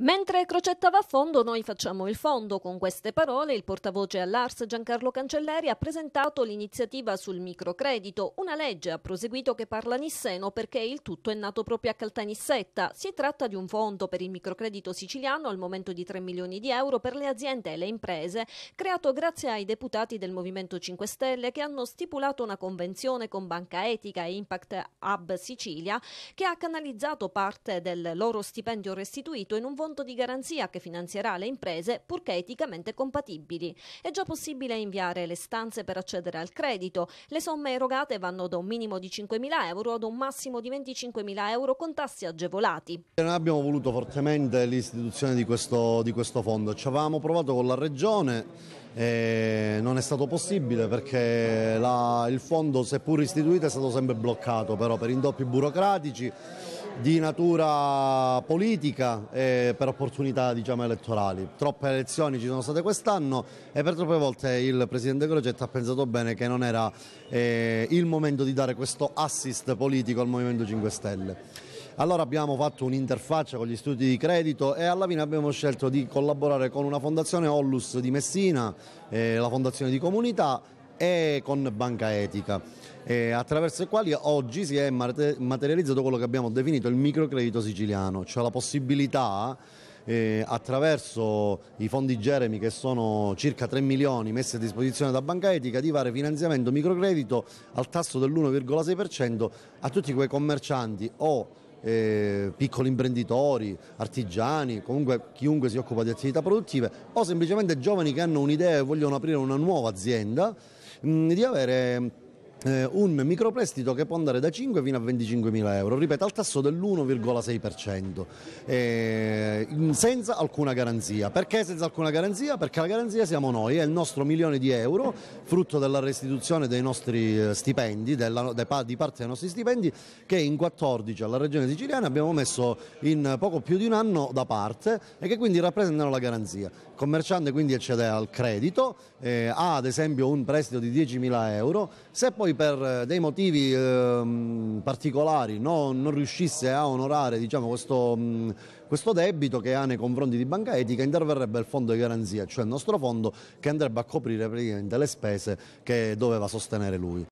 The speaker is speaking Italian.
Mentre Crocetta va a fondo, noi facciamo il fondo. Con queste parole, il portavoce all'Ars Giancarlo Cancelleri ha presentato l'iniziativa sul microcredito, una legge, ha proseguito, che parla Nisseno perché il tutto è nato proprio a Caltanissetta. Si tratta di un fondo per il microcredito siciliano al momento di 3 milioni di euro per le aziende e le imprese, creato grazie ai deputati del Movimento 5 Stelle che hanno stipulato una convenzione con Banca Etica e Impact Hub Sicilia che ha canalizzato parte del loro stipendio restituito in un volo conto di garanzia che finanzierà le imprese purché eticamente compatibili. È già possibile inviare le stanze per accedere al credito. Le somme erogate vanno da un minimo di 5.000 euro ad un massimo di 25.000 euro con tassi agevolati. Non abbiamo voluto fortemente l'istituzione di questo, di questo fondo. Ci avevamo provato con la Regione eh, non è stato possibile perché la, il fondo seppur istituito è stato sempre bloccato però per indoppi burocratici di natura politica e per opportunità diciamo, elettorali. Troppe elezioni ci sono state quest'anno e per troppe volte il Presidente Crocetta ha pensato bene che non era eh, il momento di dare questo assist politico al Movimento 5 Stelle. Allora abbiamo fatto un'interfaccia con gli istituti di credito e alla fine abbiamo scelto di collaborare con una fondazione Ollus di Messina, eh, la fondazione di comunità e con Banca Etica, eh, attraverso i quali oggi si è materializzato quello che abbiamo definito il microcredito siciliano, cioè la possibilità eh, attraverso i fondi Jeremy che sono circa 3 milioni messi a disposizione da Banca Etica di fare finanziamento microcredito al tasso dell'1,6% a tutti quei commercianti o eh, piccoli imprenditori, artigiani, comunque chiunque si occupa di attività produttive o semplicemente giovani che hanno un'idea e vogliono aprire una nuova azienda, mh, mm, di avere eh, un microprestito che può andare da 5 fino a 25 mila euro, ripeto al tasso dell'1,6%, eh, senza alcuna garanzia. Perché senza alcuna garanzia? Perché la garanzia siamo noi, è il nostro milione di euro, frutto della restituzione dei nostri eh, stipendi, della, di parte dei nostri stipendi, che in 14 alla Regione siciliana abbiamo messo in poco più di un anno da parte e che quindi rappresentano la garanzia. Il commerciante quindi accede al credito, eh, ha ad esempio un prestito di 10 mila euro, se poi per eh, dei motivi ehm, particolari no, non riuscisse a onorare diciamo, questo, mm, questo, debito che ha nei confronti di Banca Etica interverrebbe il fondo di garanzia, cioè il nostro fondo che andrebbe a coprire praticamente le spese che doveva sostenere lui.